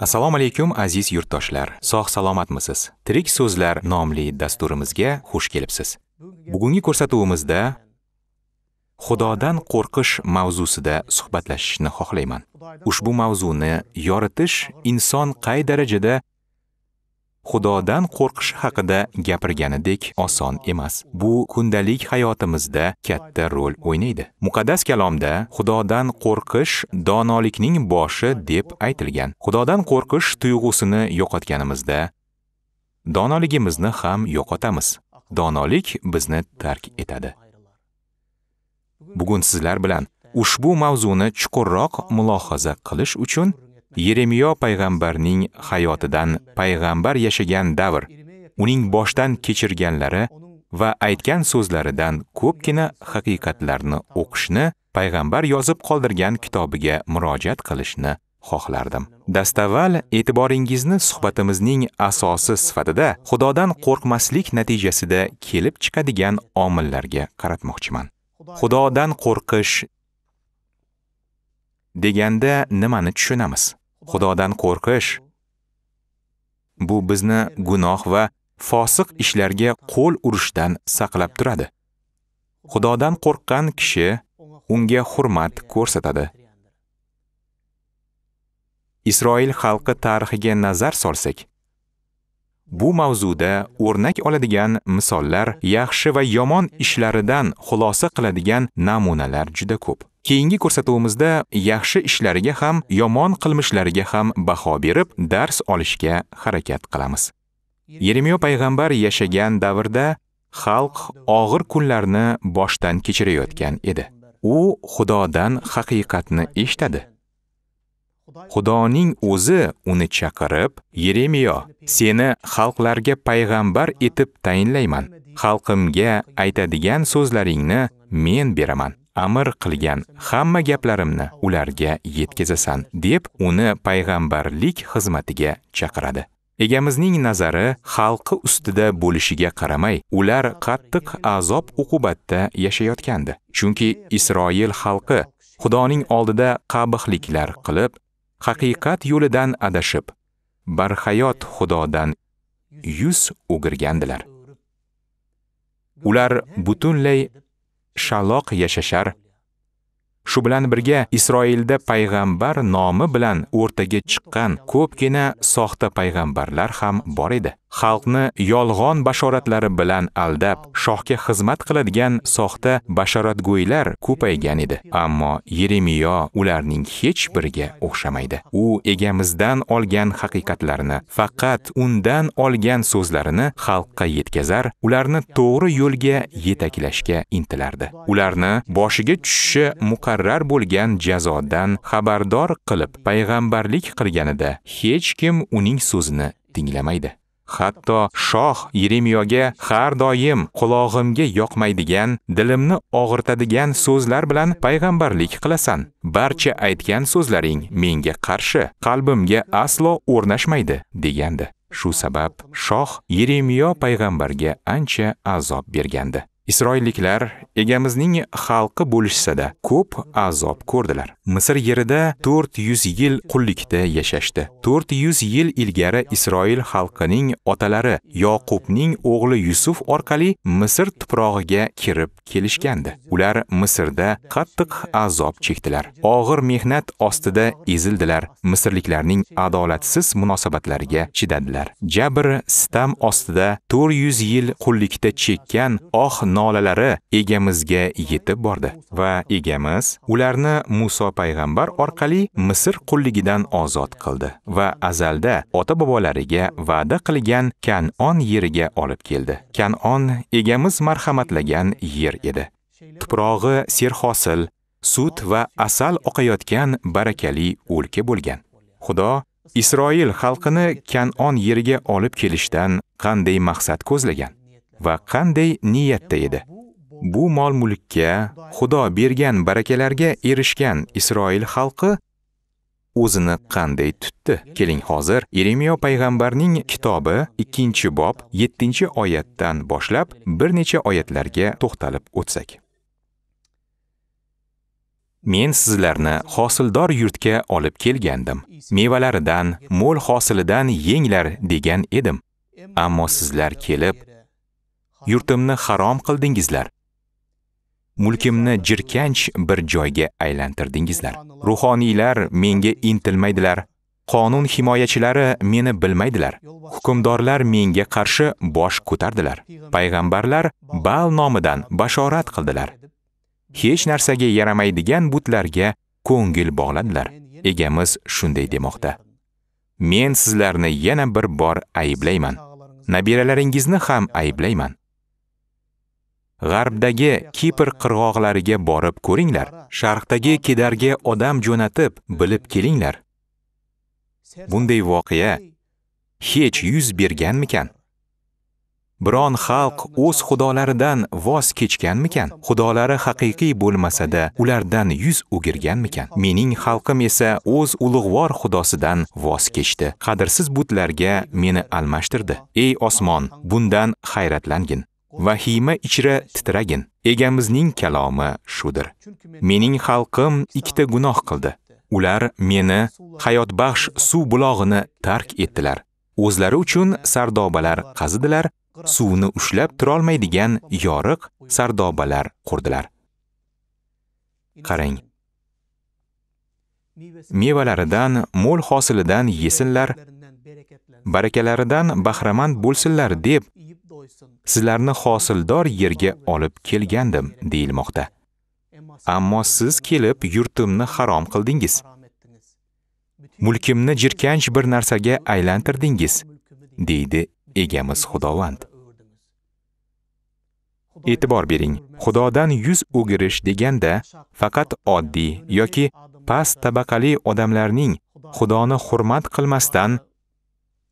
assalomu alaykum aziz yurtdoshlar sog' salomatmisiz tirik so'zlar nomli dasturimizga xush kelibsiz bugungi ko'rsatuvimizda xudodan qo'rqish mavzusida suhbatlashishni xohlayman ushbu mavzuni yoritish inson qay darajada Xudodan qo'rqish haqida gapirganidek oson emas. Bu kundalik hayotimizda katta rol o'ynaydi. Muqaddas kalomda Xudodan qo'rqish donolikning boshi deb aytilgan. Xudodan qo'rqish tuyg'usini yo'qotganimizda donoligimizni ham yo'qotamiz. Donolik bizni tark etadi. Bugun sizlar bilan ushbu mavzuni chuqurroq mulohaza qilish uchun Yeremiyo payg'ambarning hayotidan payg'ambar yashagan davr, uning boshdan kechirganlari va aytgan so'zlaridan ko'pgina haqiqatlarni o'qishni payg'ambar yozib qoldirgan kitobiga murojaat qilishni xohlardim. Dastavval e'tiboringizni suhbatimizning asosi sifatida Xudodan qo'rqmaslik natijasida kelib chiqadigan omillarga qaratmoqchiman. Xudodan qo'rqish deganda nimani tushunamiz? Xudodan qo'rqish bu bizni gunoh va fosiq ishlarga qo'l urishdan saqlab turadi. Xudodan qo'rqqan kishi unga hurmat ko'rsatadi. Isroil xalqi tarixiga nazar solsak, Bu mavzuda o'rnak oladigan misollar, yaxshi va yomon ishlaridan xulosa qiladigan namunalar juda ko'p. Keyingi ko'rsatuvimizda yaxshi ishlariga ham, yomon qilmishlariga ham baho berib, dars olishga harakat qilamiz. Yeremiyo payg'ambar yashagan davrda xalq og'ir kunlarni boshdan kechirayotgan edi. U Xudodan haqiqatni eshitadi. Xudoning o'zi uni chaqirib, Yeremiyo, seni xalqlarga payg'ambar etib tayinlayman. Xalqimga aytadigan so'zlaringni men beraman. amr qilgan hamma gaplarimni ularga yetkazasan deb uni payg'ambarlik xizmatiga chaqiradi egamizning nazari xalqi ustida bo'lishiga qaramay ular qattiq azob uqubatda yashayotgandi chunki isroil xalqi xudoning oldida qabihliklar qilib haqiqat yo'lidan adashib barhayot xudodan yuz o'girgandilar ular butunlay shaloq yashashar shu bilan birga isroilda payg'ambar nomi bilan o'rtaga chiqqan ko'pgina soxta payg'ambarlar ham bor edi xalqni yolg'on bashoratlari bilan aldab, shohga xizmat qiladigan soxta bashoratgo'ylar ko'paygan edi. Ammo Yeremiyo ularning hech biriga o'xshamaydi. U egamizdan olgan haqiqatlarni, faqat undan olgan so'zlarini xalqqa yetkazar, ularni to'g'ri yo'lga yetaklashga intilardi. Ularni boshiga tushishi muqarrar bo'lgan jazodan xabardor qilib payg'ambarlik qilganida hech kim uning so'zini tinglamaydi. Hatto shoh Yeremiyoga har doim qulog'imga yoqmaydigan, dilimni og'irtadigan so'zlar bilan payg'ambarlik qilasan. Barcha aytgan so'zlaring menga qarshi, qalbimga aslo o'rnashmaydi, degandi. Shu sabab shoh Yeremiyo payg'ambarga ancha azob bergandi. Isroilliklar egamizning xalqi bo'lishsa-da, ko'p azob ko'rdilar. Misr yerida 400 yil qullikda yashashdi. 400 yil ilgari Isroil xalqining otalari Yoqubning o'g'li Yusuf orqali Misr tuprog'iga kirib kelishgandi. Ular Misrda qattiq azob chektilar. Og'ir mehnat ostida ezildilar. Misrliklarning adolatsiz munosabatlariga chidadilar. Jabr sitam ostida 400 yil qullikda chekkan oh nolalari egamizga yetib bordi va egamiz ularni Muso payg'ambar orqali Misr qulligidan ozod qildi va azalda ota-bobolariga va'da qilgan Kan'on yeriga olib keldi. Kan'on egamiz marhamatlagan yer edi. Tuprog'i serhosil, sut va asal oqayotgan barakali o'lka bo'lgan. Xudo Isroil xalqini Kan'on yeriga olib kelishdan qanday maqsad ko'zlagan? va qanday niyatda edi? Bu mol-mulkka, Xudo bergan barakalarga erishgan Isroil xalqi o'zini qanday tutdi? Keling hozir Yeremiya payg'ambarning kitobi 2-bob 7-oyatdan boshlab bir necha oyatlarga to'xtalib o'tsak. Men sizlarni hosildor yurtga olib kelgandim. Mevalaridan, mo'l hosilidan yenglar degan edim. Ammo sizlar kelib, yurtimni harom qildingizlar. Mulkimni jirkanch bir joyga aylantirdingizlar. Ruhoniylar menga intilmaydilar. Qonun himoyachilari meni bilmaydilar. Hukmdorlar menga qarshi bosh ko'tardilar. Payg'ambarlar Baal nomidan bashorat qildilar. Hech narsaga yaramaydigan butlarga ko'ngil bog'ladilar. Egamiz shunday demoqda. Men sizlarni yana bir bor ayblayman. Nabiralaringizni ham ayblayman. g'arbdagi Kipr qirg'oqlariga borib ko'ringlar. Sharqdagi kedarga odam jo'natib, bilib kelinglar. Bunday voqea hech yuz berganmikan? biron xalq o'z xudolaridan voz kechganmikan xudolari haqiqiy bo'lmasada ulardan yuz o'girganmikan mening xalqim esa o'z ulug'vor xudosidan voz kechdi qadrsiz butlarga meni almashtirdi ey osmon bundan hayratlangin vahima ichra titragin. Egamizning kalomi shudir. Mening xalqim ikkita gunoh qildi. Ular meni hayotbaxsh suv bulog'ini tark etdilar. O'zlari uchun sardobalar qazidilar, suvni ushlab tura olmaydigan yoriq sardobalar qurdilar. Qarang. Mevalaridan, mo'l hosilidan yesinlar, barakalaridan bahramand bo'lsinlar deb Sizlarni hosildor yerga olib kelgandim, deyilmoqda. Ammo siz kelib yurtimni harom qildingiz. Mulkimni jirkanch bir narsaga aylantirdingiz, deydi egamiz Xudovand. E'tibor bering, Xudodan yuz o'girish deganda faqat oddiy yoki past tabaqali odamlarning Xudoni hurmat qilmasdan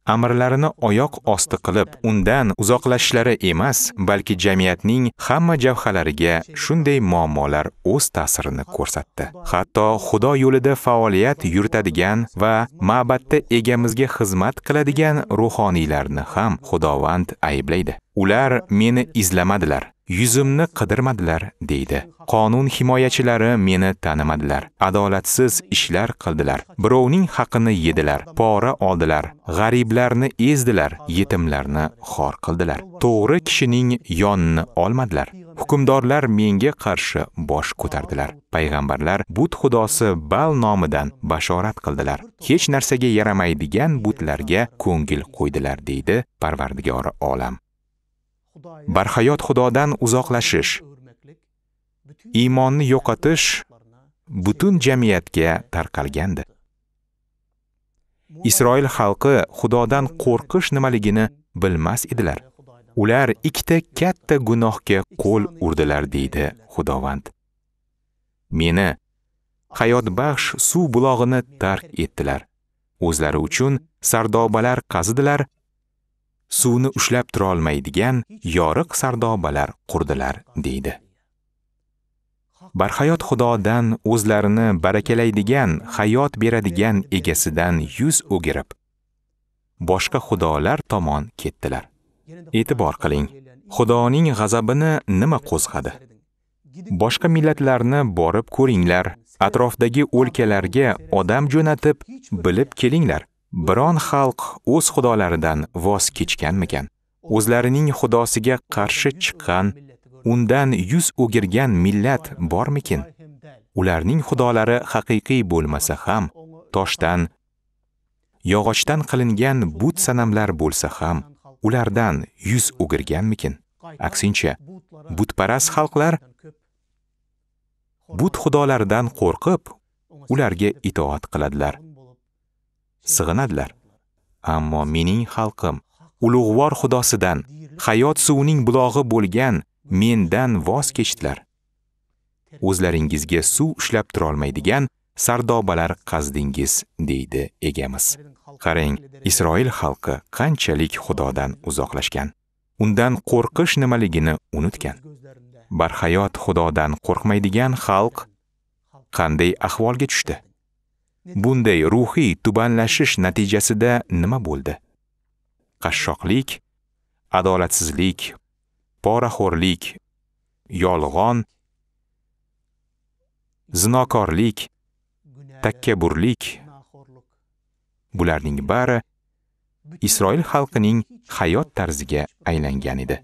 amrlarini oyoq osti qilib, undan uzoqlashishlari emas, balki jamiyatning hamma javhalariga shunday muammolar o'z ta'sirini ko'rsatdi. Hatto Xudo yo'lida faoliyat yuritadigan va ma'batda egamizga xizmat qiladigan ruhoniylarni ham Xudovand ayblaydi. Ular meni izlamadilar. yuzimni qidirmadilar deydi. Qonun himoyachilari meni tanimadilar. Adolatsiz ishlar qildilar. Birovning haqini yedilar, pora oldilar, g'ariblarni ezdilar, yetimlarni xor qildilar. To'g'ri kishining yonini olmadilar. Hukmdorlar menga qarshi bosh ko'tardilar. Payg'ambarlar but xudosi Bal nomidan bashorat qildilar. Hech narsaga yaramaydigan butlarga ko'ngil qo'ydilar deydi Parvardigori olam. barhayot Xudodan uzoqlashish, iymonni yo'qotish butun jamiyatga tarqalgandi. Isroil xalqi Xudodan qo'rqish nimaligini bilmas edilar. Ular ikkita katta gunohga qo'l urdilar deydi Xudovand. Meni hayotbaxsh suv bulog'ini tark etdilar. O'zlari uchun sardobalar qazidilar suvni ushlab tura olmaydigan yoriq sardobalar qurdilar deydi barhayot xudodan o'zlarini barakalaydigan hayot beradigan egasidan yuz o'girib boshqa xudolar tomon ketdilar e'tibor qiling xudoning g'azabini nima qo'zg'adi boshqa millatlarni borib ko'ringlar atrofdagi o'lkalarga odam jo'natib bilib kelinglar biron xalq o'z xudolaridan voz kechganmikan o'zlarining xudosiga qarshi chiqqan undan yuz o'girgan millat bormikin ularning xudolari haqiqiy bo'lmasa ham toshdan yog'ochdan qilingan but sanamlar bo'lsa ham ulardan yuz o'girganmikin aksincha butparast xalqlar but xudolaridan qo'rqib ularga itoat qiladilar sig'inadilar. Ammo mening xalqim ulug'vor xudosidan, hayot suvining bulog'i bo'lgan mendan voz kechdilar. O'zlaringizga suv ushlab tura olmaydigan sardobalar qazdingiz deydi egamiz. Qarang, Isroil xalqi qanchalik Xudodan uzoqlashgan. Undan qo'rqish nimaligini unutgan. Barhayot Xudodan qo'rqmaydigan xalq qanday ahvolga tushdi? Bunday ruhiy tubanlashish natijasida nima bo'ldi? Qashshoqlik, adolatsizlik, poraxo'rlik, yolg'on, zinokorlik, takkaburlik bularning bari Isroil xalqining hayot tarziga aylangan edi.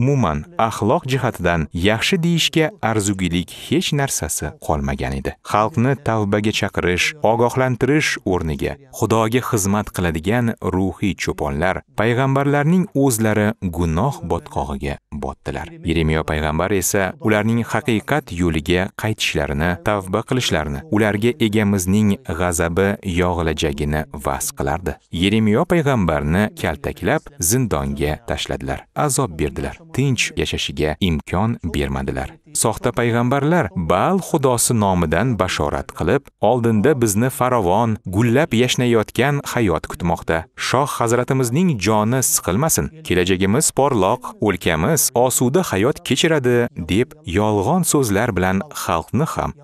umuman axloq jihatidan yaxshi deyishga arzugilik hech narsasi qolmagan edi. Xalqni tavbaga chaqirish, ogohlantirish o'rniga Xudoga xizmat qiladigan ruhiy cho'ponlar payg'ambarlarning o'zlari gunoh botqog'iga botdilar. Yeremiya payg'ambar esa ularning haqiqat yo'liga qaytishlarini, tavba qilishlarini, ularga egamizning g'azabi yog'ilajagini vas qilardi. Yeremiya payg'ambarni kaltaklab zindonga tashladilar, azob berdilar. tinch yashashiga imkon bermadilar. Soxta payg'ambarlar Baal xudosi nomidan bashorat qilib, oldinda bizni farovon, gullab yashnayotgan hayot kutmoqda. Shoh hazratimizning joni siqilmasin, kelajagimiz porloq, o'lkamiz osuda hayot kechiradi deb yolg'on so'zlar bilan xalqni ham,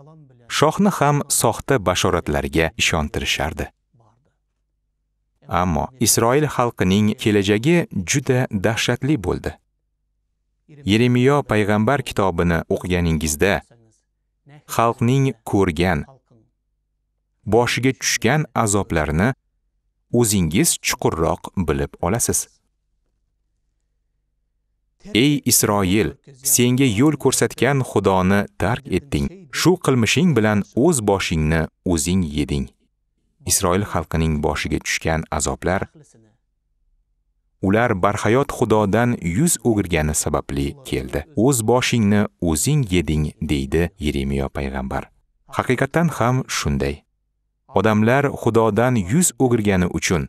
shohni ham soxta bashoratlarga ishontirishardi. Ammo Isroil xalqining kelajagi juda dahshatli bo'ldi. Yeremiyo payg'ambar kitobini o'qiganingizda xalqning ko'rgan, boshiga tushgan azoblarni o'zingiz chuqurroq bilib olasiz. Ey Isroil, senga yo'l ko'rsatgan Xudoni tark etding. Shu qilmishing bilan o'z boshingni o'zing yeding. Isroil xalqining boshiga tushgan azoblar ular barhayot xudodan yuz o'girgani sababli keldi o'z boshingni o'zing yeding deydi yeremiyo payg'ambar haqiqatan ham shunday odamlar xudodan yuz o'girgani uchun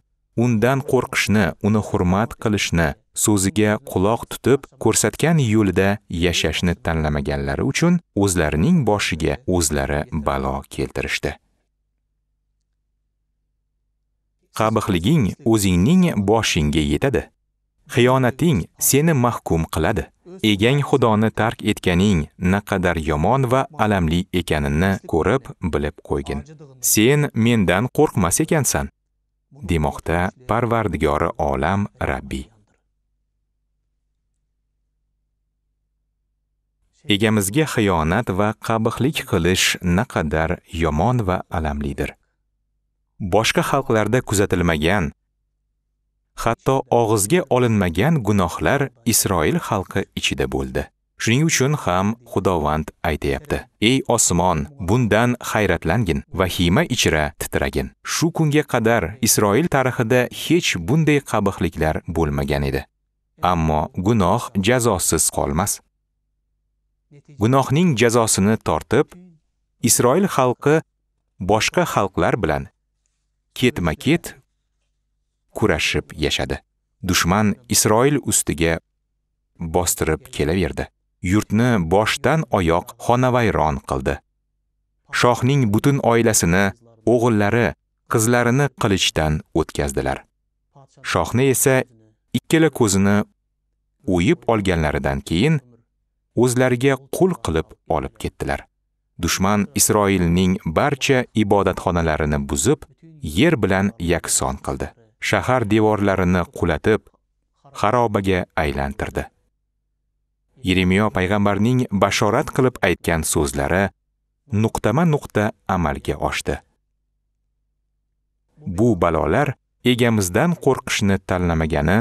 undan qo'rqishni uni hurmat qilishni so'ziga quloq tutib ko'rsatgan yo'lida yashashni tanlamaganlari uchun o'zlarining boshiga o'zlari balo keltirishdi qabihliging o'zingning boshingga yetadi xiyonating seni mahkum qiladi egang xudoni tark etganing naqadar yomon va alamli ekanini ko'rib bilib qo'ygin sen mendan qo'rqmas ekansan demoqda parvardigori olam rabbiy egamizga xiyonat va qabihlik qilish naqadar yomon va alamlidir boshqa xalqlarda kuzatilmagan hatto og'izga olinmagan gunohlar Isroil xalqi ichida bo'ldi. Shuning uchun ham Xudovand aytayapti: "Ey osmon, bundan hayratlangin, va hima ichra titragin. Shu kunga qadar Isroil tarixida hech bunday qabihliklar bo'lmagan edi. Ammo gunoh jazosiz qolmas. Gunohning jazosini tortib, Isroil xalqi boshqa xalqlar bilan ketma ket kurashib yashadi. Dushman Isroil ustiga bostirib kelaverdi. Yurtni boshdan oyoq xonavayron qildi. Shohning butun oilasini, o'g'illari, qizlarini qilichdan o'tkazdilar. Shohni esa ikkala ko'zini o'yib olganlaridan keyin o'zlariga qul qilib olib ketdilar. dushman Isroilning barcha ibodatxonalarini buzib, yer bilan yakson qildi. Shahar devorlarini qulatib, xarobaga aylantirdi. Yeremiyo payg'ambarning bashorat qilib aytgan so'zlari nuqtama-nuqta amalga oshdi. Bu balolar egamizdan qo'rqishni tanlamagani,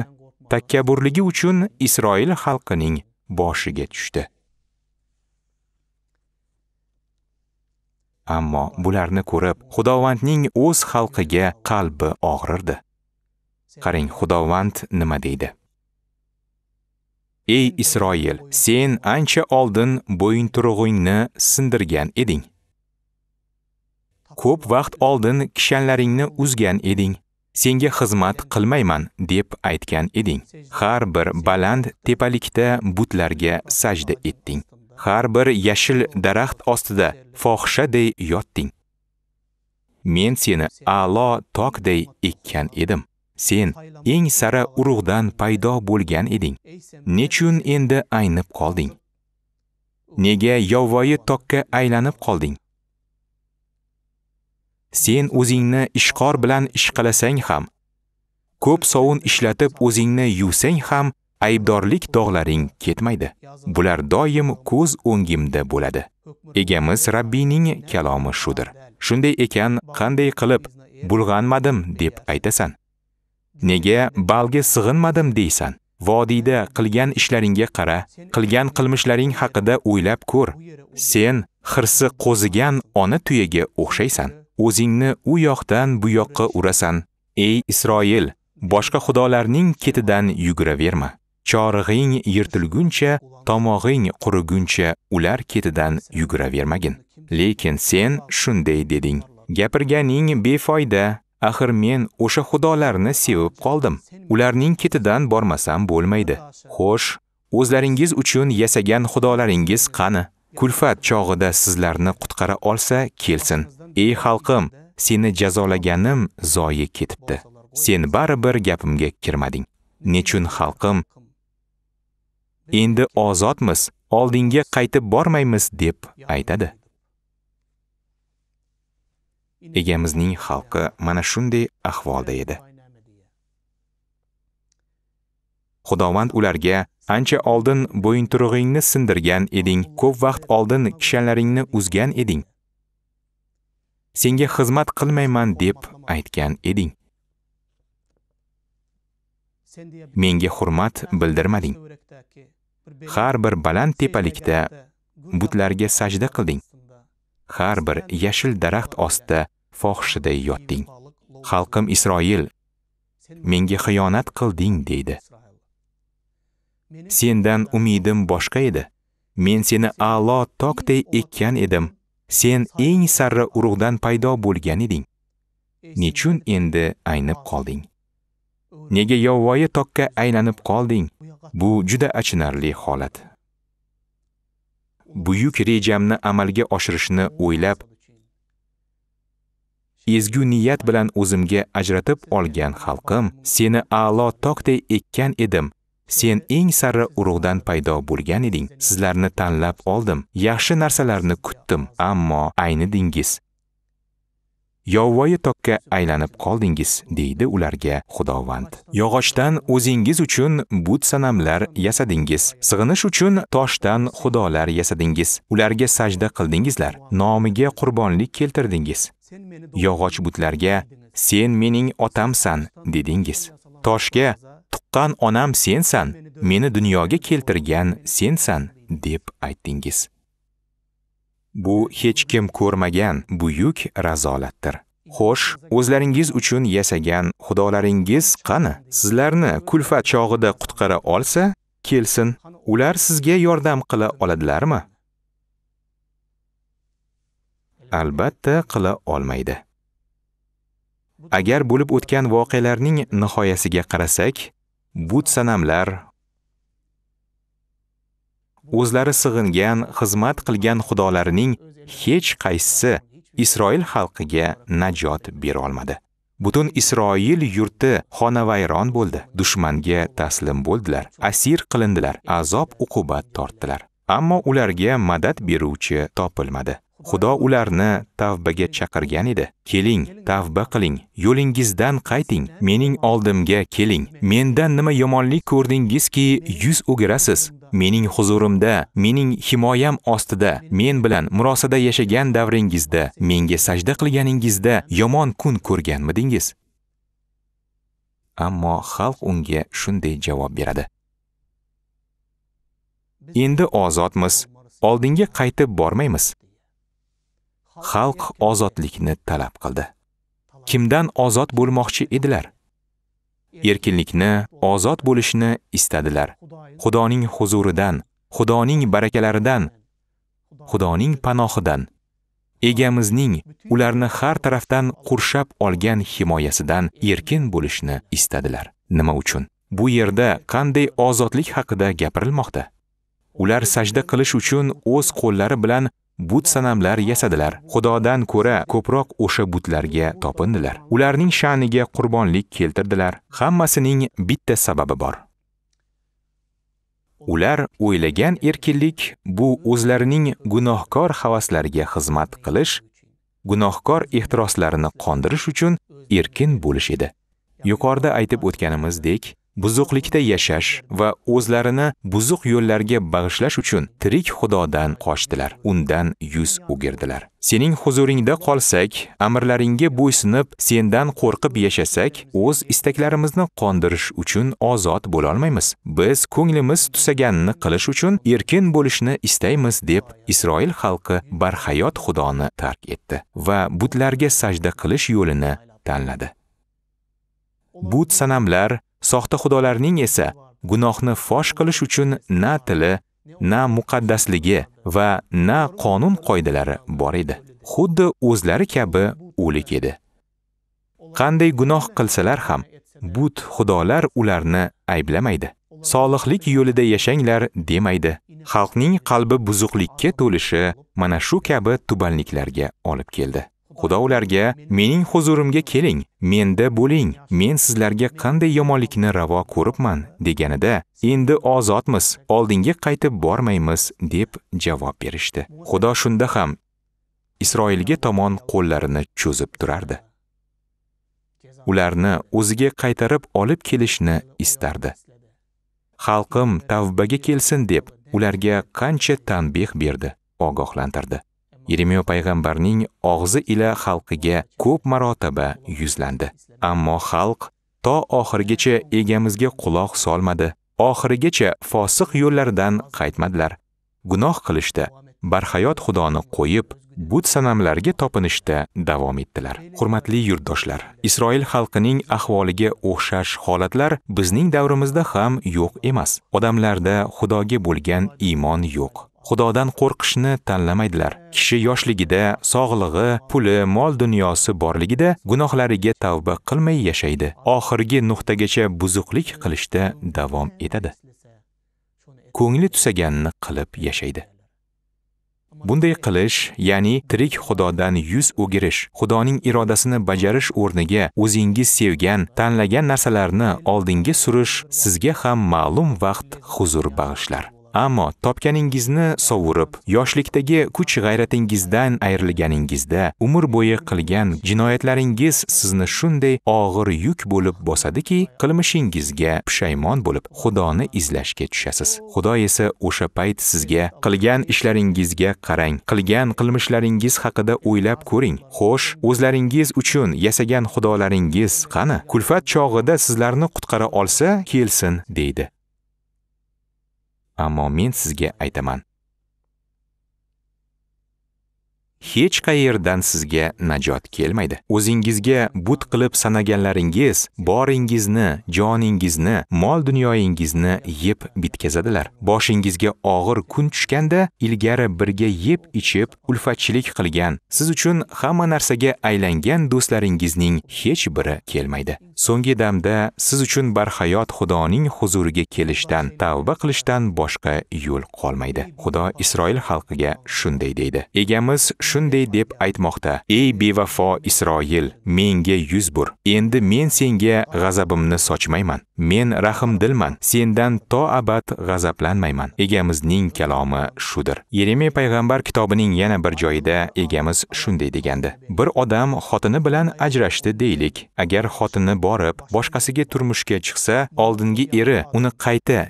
takabburligi uchun Isroil xalqining boshiga tushdi. Ammo bularni ko'rib, Xudovandning o'z xalqiga qalbi og'rirdi. Qarang, Xudovand nima deydi? Ey Isroil, sen ancha oldin bo'yinturug'ingni sindirgan eding. Ko'p vaqt oldin kishanlaringni uzgan eding. senga xizmat qilmayman deb aytgan eding. Har bir baland tepalikda butlarga sajda etding. har bir yashil daraxt ostida fohishadey yotding. Men seni a'lo tokday ekkan edim. Sen eng sara urug'dan paydo bo'lgan eding. Nechun endi aynib qolding? Nega yovvoyi tokka aylanib qolding? Sen o'zingni ishqor bilan ishqalasang ham, ko'p sovun ishlatib o'zingni yuvsang ham, aybdorlik dog'laring ketmaydi. Bular doim ko'z o'ngimda bo'ladi. Egamiz Rabbining kalomi shudir. Shunday ekan, qanday qilib bulg'anmadim deb aytasan? Nega balga sig'inmadim deysan? Vodiyda qilgan ishlaringga qara, qilgan qilmishlaring haqida o'ylab ko'r. Sen xirsi qo'zigan ona tuyaga o'xshaysan. O'zingni u yoqdan bu yoqqa urasan. Ey Isroil, boshqa xudolarning ketidan yuguraverma. chorig'ing yirtilguncha, tomog'ing quriguncha ular ketidan yuguravermagin. Lekin sen shunday deding. Gapirganing befoyda. Axir men o'sha xudolarni sevib qoldim. Ularning ketidan bormasam bo'lmaydi. Xo'sh, o'zlaringiz uchun yasagan xudolaringiz qani? Kulfat chog'ida sizlarni qutqara olsa, kelsin. Ey xalqim, seni jazolaganim zoyi ketibdi. Sen baribir gapimga kirmading. Nechun xalqim endi ozodmiz oldinga qaytib bormaymiz deb aytadi egamizning xalqi mana shunday ahvolda edi xudovand ularga ancha oldin bo'yinturug'ingni sindirgan eding ko'p vaqt oldin kishanlaringni uzgan eding senga xizmat qilmayman deb aytgan eding menga hurmat bildirmading. Har bir baland tepalikda butlarga sajda qilding. Har bir yashil daraxt ostida fohishida yotding. Xalqim Isroil, menga xiyonat qilding deydi. Sendan umidim boshqa edi. Men seni a'lo toqday ekkan edim. Sen eng sarra urug'dan paydo bo'lgan eding. Nechun endi aynib qolding? nega yovvoyi tokka aylanib qolding bu juda achinarli holat buyuk rejamni amalga oshirishni o'ylab ezgu niyat bilan o'zimga ajratib olgan xalqim seni a'lo tokday ekkan edim sen eng sarri urug'dan paydo bo'lgan eding sizlarni tanlab oldim yaxshi narsalarni kutdim ammo aynidingiz yovvoyi tokka aylanib qoldingiz deydi ularga xudovand yog'ochdan o'zingiz uchun but sanamlar yasadingiz sig'inish uchun toshdan xudolar yasadingiz ularga sajda qildingizlar nomiga qurbonlik keltirdingiz yog'och butlarga sen mening otamsan dedingiz toshga tuqqan onam sensan meni dunyoga keltirgan sensan deb aytdingiz Bu hech kim ko'rmagan buyuk razolatdir. Xo'sh, o'zlaringiz uchun yasagan xudolaringiz qani? Sizlarni kulfat chog'ida qutqara olsa, kelsin. Ular sizga yordam qila oladilarmi? Albatta qila olmaydi. Agar bo'lib o'tgan voqealarning nihoyasiga qarasak, but sanamlar, o'zlari sig'ingan, xizmat qilgan xudolarining hech qaysisi Isroil xalqiga najot bera olmadi. Butun Isroil yurti xonavayron bo'ldi, dushmanga taslim bo'ldilar, asir qilindilar, azob uqubat tortdilar. Ammo ularga madad beruvchi topilmadi. Xudo ularni tavbaga chaqirgan edi. Keling, tavba qiling, yo'lingizdan qayting, mening oldimga keling. Mendan nima yomonlik ko'rdingizki, yuz o'girasiz, mening huzurimda, mening himoyam ostida, men bilan murosada yashagan davringizda, menga sajda qilganingizda yomon kun ko'rganmidingiz? Ammo xalq unga shunday javob beradi. Endi ozodmiz, oldinga qaytib bormaymiz. Xalq ozodlikni talab qildi. Kimdan ozod bo'lmoqchi edilar? erkinlikni, ozod bo'lishni istadilar. Xudoning huzuridan, Xudoning barakalaridan, Xudoning panohidan, egamizning ularni har tarafdan qurshab olgan himoyasidan erkin bo'lishni istadilar. Nima uchun? Bu yerda qanday ozodlik haqida gapirilmoqda? Ular sajda qilish uchun o'z qo'llari bilan but sanamlar yasadilar xudodan ko'ra ko'proq o'sha butlarga topindilar ularning sha'niga qurbonlik keltirdilar hammasining bitta sababi bor ular o'ylagan erkinlik bu o'zlarining gunohkor havaslariga xizmat qilish gunohkor ehtiroslarini qondirish uchun erkin bo'lish edi yuqorida aytib o'tganimizdek buzuqlikda yashash va o'zlarini buzuq yo'llarga bag'ishlash uchun tirik Xudodan qochdilar, undan yuz o'girdilar. Sening huzuringda qolsak, amrlaringga bo'ysunib, sendan qo'rqib yashasak, o'z istaklarimizni qondirish uchun ozod bo'la olmaymiz. Biz ko'nglimiz tusaganini qilish uchun erkin bo'lishni istaymiz deb Isroil xalqi barhayot Xudoni tark etdi va butlarga sajda qilish yo'lini tanladi. but sanamlar, soxta xudolarning esa gunohni fosh qilish uchun na tili, na muqaddasligi va na qonun qoidalari bor edi. Xuddi o'zlari kabi o'lik edi. Qanday gunoh qilsalar ham, but xudolar ularni ayblamaydi. Solihlik yo'lida yashanglar demaydi. Xalqning qalbi buzuqlikka to'lishi mana shu kabi tubanliklarga olib keldi. Xudo ularga, mening huzurimga keling, menda bo'ling, men sizlarga qanday yomonlikni ravo ko'ribman deganida, endi ozodmiz, oldinga qaytib bormaymiz deb javob berishdi. Xudo shunda ham Isroilga tomon qo'llarini cho'zib turardi. Ularni o'ziga qaytarib olib kelishni istardi. Xalqim tavbaga kelsin deb ularga qancha tanbeh berdi, ogohlantirdi. Yeremiya payg'ambarning og'zi ila xalqiga ko'p marotaba yuzlandi. Ammo xalq to oxirgacha egamizga quloq solmadi. Oxirigacha fosiq yo'llaridan qaytmadilar. Gunoh qilishdi. barhayot xudoni qo'yib, but sanamlarga topinishda davom etdilar. Hurmatli yurtdoshlar, Isroil xalqining ahvoliga o'xshash holatlar bizning davrimizda ham yo'q emas. Odamlarda Xudoga bo'lgan iymon yo'q. Xudodan qo'rqishni tanlamaydilar. Kishi yoshligida, sog'lig'i, puli, mol-dunyosi borligida gunohlariga tavba qilmay yashaydi. Oxirgi nuqtagacha buzuqlik qilishda davom etadi. Ko'ngli tusaganini qilib yashaydi. Bunday qilish, ya'ni tirik Xudodan yuz o'girish, Xudoning irodasini bajarish o'rniga o'zingiz sevgan, tanlagan narsalarni oldinga surish sizga ham ma'lum vaqt huzur bag'ishlar. Ammo topganingizni sovurib, yoshlikdagi kuch g'ayratingizdan ayrilganingizda umr bo'yi qilgan jinoyatlaringiz sizni shunday og'ir yuk bo'lib bosadiki, qilmishingizga pushaymon bo'lib Xudoni izlashga tushasiz. Xudo esa o'sha payt sizga qilgan ishlaringizga qarang, qilgan qilmishlaringiz haqida o'ylab ko'ring. Xo'sh, o'zlaringiz uchun yasagan xudolaringiz qani? Kulfat chog'ida sizlarni qutqara olsa, kelsin deydi. ammo men sizga aytaman hech qayerdan sizga najot kelmaydi. O'zingizga but qilib sanaganlaringiz boringizni, joningizni, mol-dunyoyingizni yeb bitkazadilar. Boshingizga og'ir kun tushganda ilgari birga yeb ichib ulfatchilik qilgan, siz uchun hamma narsaga aylangan do'stlaringizning hech biri kelmaydi. So'nggi damda siz uchun barhayot Xudoning huzuriga kelishdan, tavba qilishdan boshqa yo'l qolmaydi. Xudo Isroil xalqiga shunday deydi: Egamiz shunday deb aytmoqda ey bevafo isroil menga yuz bur endi men senga g'azabimni sochmayman men rahimdilman. sendan to abad g'azablanmayman egamizning kalomi shudir yeremiya payg'ambar kitobining yana bir joyida egamiz shunday degandi bir odam xotini bilan ajrashdi deylik agar xotini borib boshqasiga turmushga chiqsa oldingi eri uni qayta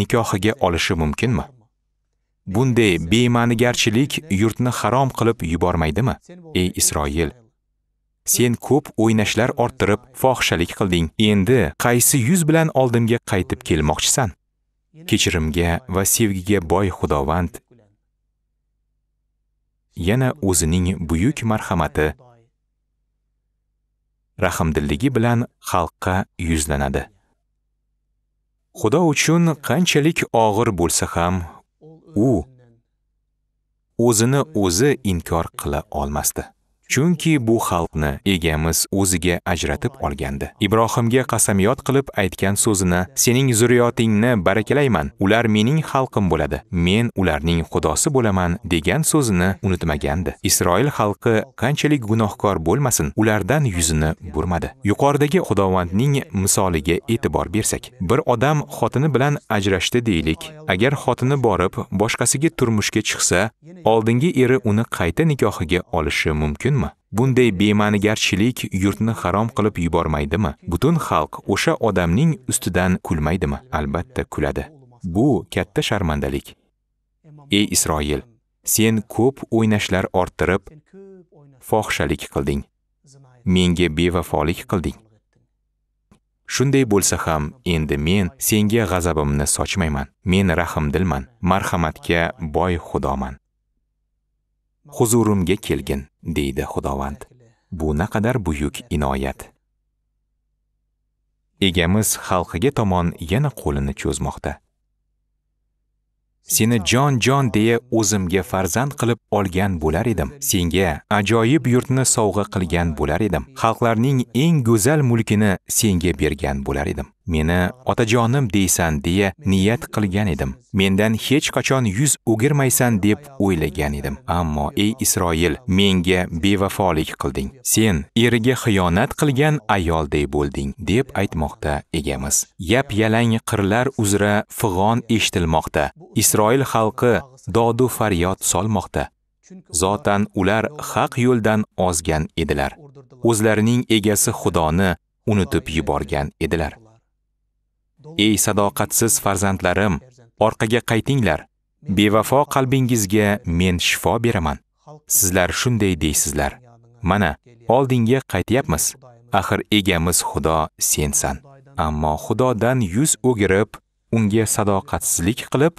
nikohiga olishi mumkinmi bunday bema'nigarchilik yurtni harom qilib yubormaydimi? Ey Isroil, sen ko'p o'ynashlar orttirib fohishalik qilding. Endi qaysi yuz bilan oldimga qaytib kelmoqchisan? Kechirimga va sevgiga boy Xudovand yana o'zining buyuk marhamati rahimdilligi bilan xalqqa yuzlanadi. Xudo uchun qanchalik og'ir bo'lsa ham, u o'zini o'zi inkor qila olmasdi. Chunki bu xalqni egamiz o'ziga ajratib olgandi. Ibrohimga qasamiyot qilib aytgan so'zini: "Sening zurriyotingni barakalayman, ular mening xalqim bo'ladi. Men ularning xudosi bo'laman" degan so'zini unutmagandi. Isroil xalqi qanchalik gunohkor bo'lmasin, ulardan yuzini burmadi. Yuqoridagi Xudovandning misoliga e'tibor bersak, bir odam xotini bilan ajrashdi deylik. Agar xotini borib boshqasiga turmushga chiqsa, oldingi eri uni qayta nikohiga olishi mumkin bunday bema'nigarchilik yurtni harom qilib yubormaydimi? Butun xalq o'sha odamning ustidan kulmaydimi? Albatta kuladi. Bu katta sharmandalik. Ey Isroil, sen ko'p o'ynashlar orttirib, fohishalik qilding. Menga bevafolik qilding. Shunday bo'lsa ham, endi men senga g'azabimni sochmayman. Men rahimdilman, marhamatga boy xudoman. huzurimga kelgin deydi xudovand bu naqadar buyuk inoyat egamiz xalqiga tomon yana qo'lini cho'zmoqda seni jon jon deya o'zimga farzand qilib olgan bo'lar edim senga ajoyib yurtni sovg'a qilgan bo'lar edim xalqlarning eng go'zal mulkini senga bergan bo'lar edim meni otajonim deysan deya niyat qilgan edim. Mendan hech qachon yuz o'girmaysan deb o'ylagan edim. Ammo ey Isroil, menga bevafolik qilding. Sen eriga xiyonat qilgan ayolday bo'lding deb aytmoqda egamiz. Yap-yalang qirlar uzra fig'on eshitilmoqda. Isroil xalqi dodu faryod solmoqda. Zotan ular haq yo'ldan ozgan edilar. O'zlarining egasi Xudoni unutib yuborgan edilar. Ey sadoqatsiz farzandlarim, orqaga qaytinglar. Bevafo qalbingizga men shifo beraman. Sizlar shunday deysizlar. Mana, oldinga qaytyapmiz. Axir egamiz Xudo sensan. Ammo Xudodan yuz o'girib, unga sadoqatsizlik qilib,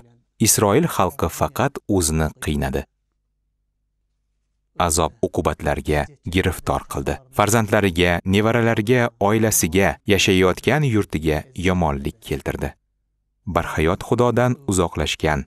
Isroil xalqi faqat o'zini qiynadi. azob uqubatlarga giriftor qildi. Farzandlariga, nevaralariga, oilasiga, yashayotgan yurtiga yomonlik keltirdi. Bir hayot Xudodan uzoqlashgan,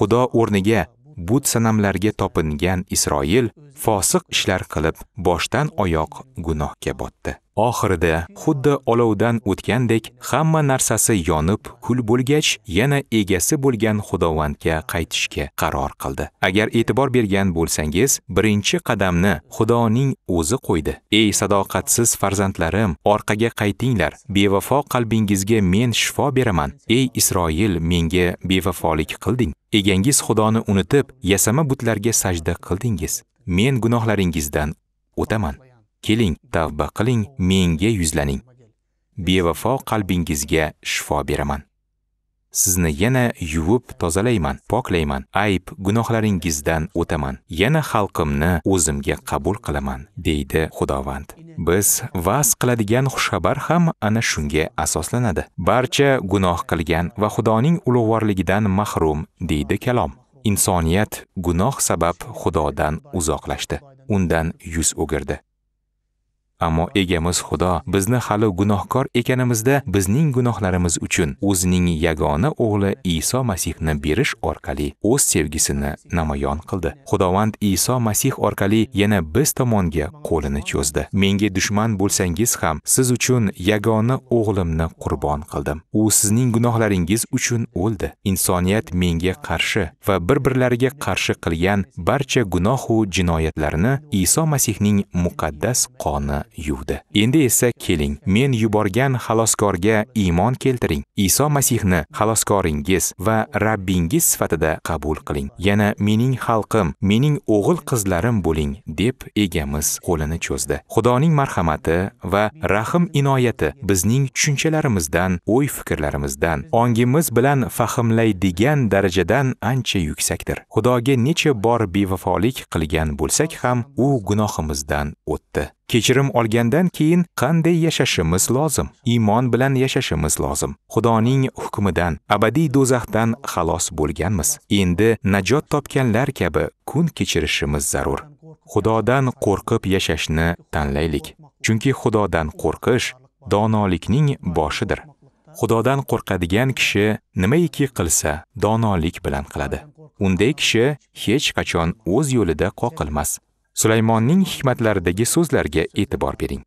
Xudo o'rniga but sanamlarga topingan Isroil fosiq ishlar qilib, boshdan oyoq gunohga botdi. oxirida xuddi olovdan o'tgandek hamma narsasi yonib kul bo'lgach yana egasi bo'lgan xudovandga qaytishga qaror qildi agar e'tibor bergan bo'lsangiz birinchi qadamni xudoning o'zi qo'ydi ey sadoqatsiz farzandlarim orqaga qaytinglar bevafo qalbingizga men shifo beraman ey isroil menga bevafolik qilding egangiz xudoni unutib yasama butlarga sajda qildingiz men gunohlaringizdan o'taman keling, tavba qiling, menga yuzlaning. Bevafo qalbingizga shifo beraman. Sizni yana yuvib tozalayman, poklayman, ayb gunohlaringizdan o'taman. Yana xalqimni o'zimga qabul qilaman, deydi Xudovand. Biz vas qiladigan xushxabar ham ana shunga asoslanadi. Barcha gunoh qilgan va Xudoning ulug'vorligidan mahrum, deydi kalom. Insoniyat gunoh sabab Xudodan uzoqlashdi, undan yuz o'girdi. Ammo egamiz Xudo bizni hali gunohkor ekanimizda bizning gunohlarimiz uchun o'zining yagona o'g'li Iso Masihni berish orqali o'z sevgisini namoyon qildi. Xudovand Iso Masih orqali yana biz tomonga qo'lini cho'zdi. Menga dushman bo'lsangiz ham siz uchun yagona o'g'limni qurbon qildim. U sizning gunohlaringiz uchun o'ldi. Insoniyat menga qarshi va bir-birlariga qarshi qilgan barcha gunoh va jinoyatlarni Iso Masihning muqaddas qoni yuvdi. Endi esa keling, men yuborgan xaloskorga iymon keltiring. Iso Masihni xaloskoringiz va Rabbingiz sifatida qabul qiling. Yana mening xalqim, mening o'g'il qizlarim bo'ling, deb egamiz qo'lini cho'zdi. Xudoning marhamati va rahim inoyati bizning tushunchalarimizdan, o'y fikrlarimizdan, ongimiz bilan fahmlaydigan darajadan ancha yuksakdir. Xudoga necha bor bevafolik qilgan bo'lsak ham, u gunohimizdan o'tdi. kechirim olgandan keyin qanday yashashimiz lozim iymon bilan yashashimiz lozim xudoning hukmidan abadiy do'zaxdan xalos bo'lganmiz endi najot topganlar kabi kun kechirishimiz zarur xudodan qo'rqib yashashni tanlaylik chunki xudodan qo'rqish donolikning boshidir xudodan qo'rqadigan kishi nimaiki qilsa donolik bilan qiladi unday kishi hech qachon o'z yo'lida qoqilmas sulaymonning hikmatlaridagi so'zlarga e'tibor bering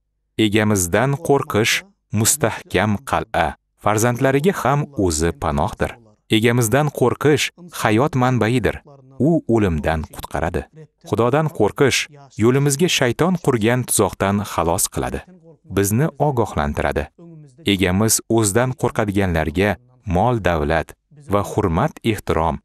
egamizdan qo'rqish mustahkam qal'a farzandlariga ham o'zi panohdir egamizdan qo'rqish hayot manbaidir u o'limdan qutqaradi xudodan qo'rqish yo'limizga shayton qurgan tuzoqdan xalos qiladi bizni ogohlantiradi egamiz o'zidan qo'rqadiganlarga mol davlat va hurmat ehtirom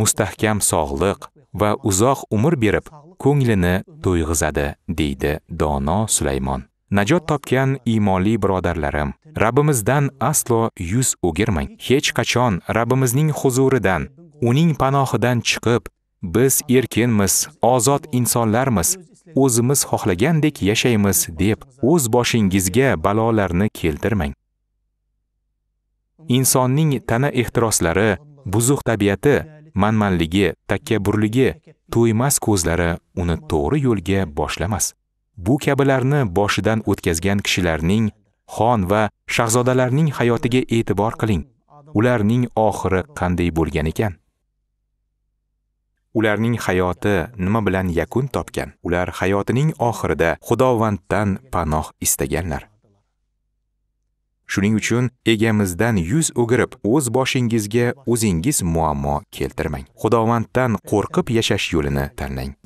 mustahkam sog'liq va uzoq umr berib, ko'nglini to'yg'izadi, deydi dono Sulaymon. Najot topgan iymonli birodarlarim, Rabbimizdan aslo yuz o'girmang. Hech qachon Rabbimizning huzuridan, uning panohidan chiqib, biz erkinmiz, ozod insonlarmiz, o'zimiz xohlagandek yashaymiz deb o'z boshingizga balolarni keltirmang. Insonning tana ehtiroslari, buzuq tabiati manmanligi, takabburligi, to'ymas ko'zlari uni to'g'ri yo'lga boshlamas. Bu kabilarni boshidan o'tkazgan kishilarning, xon va shahzodalarning hayotiga e'tibor qiling. Ularning oxiri qanday bo'lgan ekan? ularning hayoti nima bilan yakun topgan ular hayotining oxirida xudovanddan panoh istaganlar Shuning uchun egamizdan yuz o'girib, o'z boshingizga o'zingiz muammo keltirmang. Xudovanddan qo'rqib yashash yo'lini tanlang.